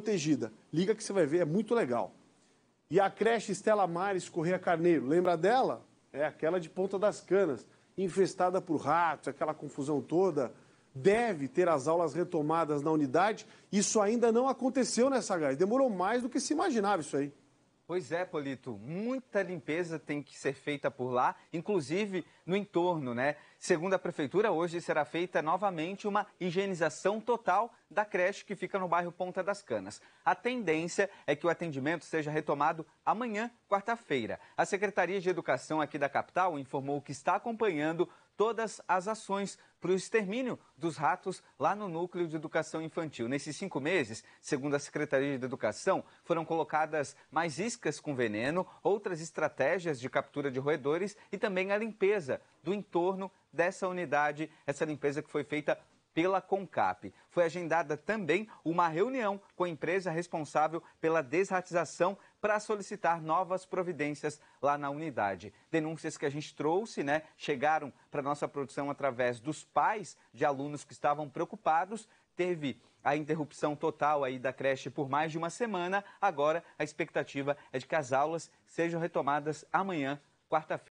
protegida. Liga que você vai ver, é muito legal. E a creche Estela Mares Correia Carneiro, lembra dela? É aquela de Ponta das Canas, infestada por ratos, aquela confusão toda. Deve ter as aulas retomadas na unidade. Isso ainda não aconteceu nessa gás. Demorou mais do que se imaginava isso aí. Pois é, Polito, muita limpeza tem que ser feita por lá, inclusive no entorno, né? Segundo a prefeitura, hoje será feita novamente uma higienização total da creche que fica no bairro Ponta das Canas. A tendência é que o atendimento seja retomado amanhã, quarta-feira. A Secretaria de Educação aqui da capital informou que está acompanhando todas as ações para o extermínio dos ratos lá no núcleo de educação infantil. Nesses cinco meses, segundo a Secretaria de Educação, foram colocadas mais iscas com veneno, outras estratégias de captura de roedores e também a limpeza do entorno dessa unidade, essa limpeza que foi feita pela CONCAP. Foi agendada também uma reunião com a empresa responsável pela desratização para solicitar novas providências lá na unidade. Denúncias que a gente trouxe, né, chegaram para nossa produção através dos pais de alunos que estavam preocupados. Teve a interrupção total aí da creche por mais de uma semana. Agora a expectativa é de que as aulas sejam retomadas amanhã, quarta-feira.